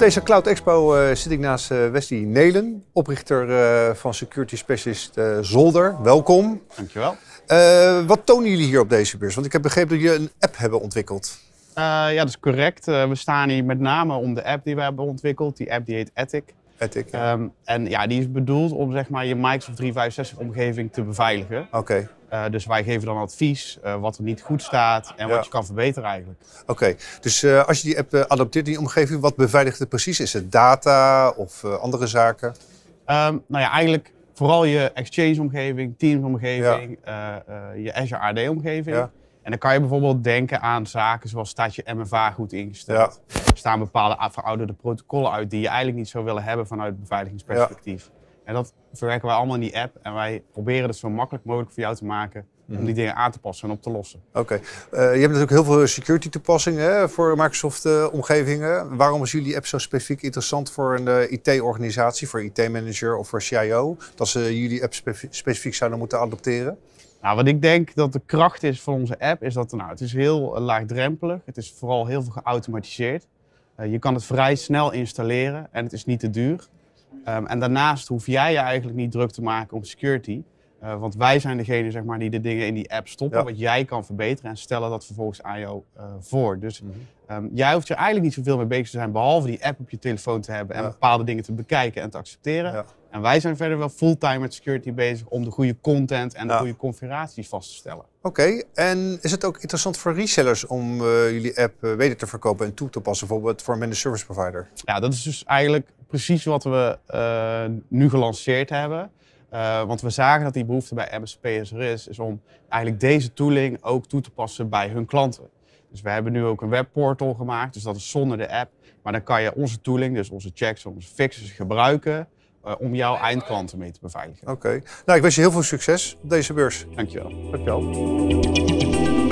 deze Cloud Expo eh, zit ik naast uh, eh, Westy Nelen, oprichter eh, van security specialist Zolder. Welkom. Dankjewel. wat tonen jullie hier op deze beurs? Want ik heb begrepen dat jullie een app hebben ontwikkeld. ja, dat is correct. we staan hier met name om de app die we hebben ontwikkeld. Die app die heet Ethic. Ehm, en ja, die is bedoeld om zeg maar, je Microsoft 365 omgeving te beveiligen. Oké. Eh, dus wij geven dan advies eh, wat er niet goed staat en wat je kan verbeteren eigenlijk. Oké, dus eh, als je die app adopteert in die omgeving, wat beveiligt het precies? Is het data of andere zaken? Ehm, nou ja, eigenlijk vooral je Exchange-omgeving, Teams-omgeving, je Azure AD-omgeving. Ja. En dan kan je bijvoorbeeld denken aan zaken zoals staat je MFA goed ingesteld? Er staan bepaalde verouderde protocollen uit die je eigenlijk niet zou willen hebben vanuit beveiligingsperspectief. En dat verwerken wij allemaal in die app en wij proberen het zo makkelijk mogelijk voor jou te maken om mhm. die dingen aan te passen en op te lossen. Oké, eh, je hebt natuurlijk heel veel security toepassingen voor Microsoft-omgevingen. Eh, Waarom is jullie app zo specifiek interessant voor een eh, IT-organisatie, voor IT-manager of voor CIO, dat ze jullie app specifiek zouden moeten adopteren? Nou, wat ik denk dat de kracht is van onze app, is dat nou, het is heel laagdrempelig eh, laagdrempelig. Het is vooral heel veel geautomatiseerd. Eh, je kan het vrij snel installeren en het is niet te duur. Ehm, en daarnaast hoef jij je eigenlijk niet druk te maken om security. Eh, want wij zijn degene zeg maar, die de dingen in die app stoppen, wat jij kan verbeteren en stellen dat vervolgens aan jou eh, voor. Dus mhm. ehm, jij hoeft er eigenlijk niet zoveel mee bezig te zijn, behalve die app op je telefoon te hebben en bepaalde dingen te bekijken en te accepteren. En wij zijn verder wel fulltime met security bezig om de goede content en de goede configuraties vast te stellen. Oké, en is het ook interessant voor resellers om eh, jullie app weder te verkopen en toe te passen, bijvoorbeeld voor een managed service provider? Ja, dat is dus eigenlijk precies wat we nu gelanceerd hebben. Eh, want we zagen dat die behoefte bij MSP's er is, is om eigenlijk deze tooling ook toe te passen bij hun klanten. Dus we hebben nu ook een webportal gemaakt, dus dat is zonder de app. Maar dan kan je onze tooling, dus onze checks, onze fixes gebruiken eh, om jouw eindklanten mee te beveiligen. Oké. Nou, ik wens je heel veel succes op deze beurs. Dankjewel. Dankjewel.